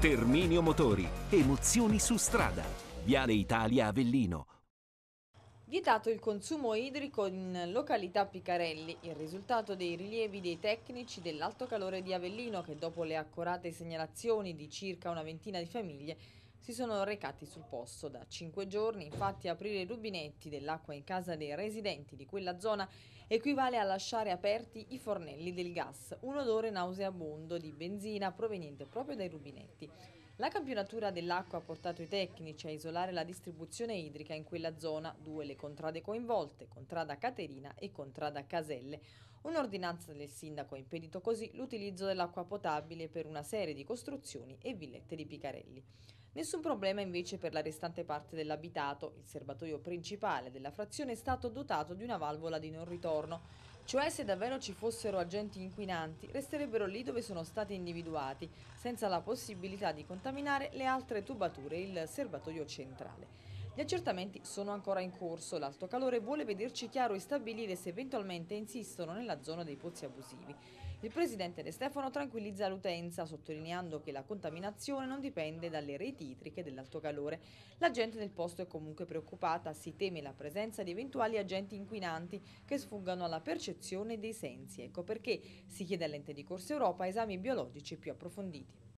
Terminio Motori. Emozioni su strada. Viale Italia Avellino. Vietato il consumo idrico in località Picarelli, il risultato dei rilievi dei tecnici dell'alto calore di Avellino che dopo le accurate segnalazioni di circa una ventina di famiglie si sono recati sul posto da cinque giorni, infatti aprire i rubinetti dell'acqua in casa dei residenti di quella zona equivale a lasciare aperti i fornelli del gas, un odore nauseabondo di benzina proveniente proprio dai rubinetti. La campionatura dell'acqua ha portato i tecnici a isolare la distribuzione idrica in quella zona, due le contrade coinvolte, contrada Caterina e contrada Caselle. Un'ordinanza del sindaco ha impedito così l'utilizzo dell'acqua potabile per una serie di costruzioni e villette di Picarelli. Nessun problema invece per la restante parte dell'abitato, il serbatoio principale della frazione è stato dotato di una valvola di non ritorno. Cioè se davvero ci fossero agenti inquinanti, resterebbero lì dove sono stati individuati, senza la possibilità di contaminare le altre tubature e il serbatoio centrale. Gli accertamenti sono ancora in corso, l'alto calore vuole vederci chiaro e stabilire se eventualmente insistono nella zona dei pozzi abusivi. Il presidente De Stefano tranquillizza l'utenza, sottolineando che la contaminazione non dipende dalle reti idriche dell'alto calore. La gente del posto è comunque preoccupata, si teme la presenza di eventuali agenti inquinanti che sfuggano alla percezione dei sensi. Ecco perché si chiede all'ente di Corsa Europa esami biologici più approfonditi.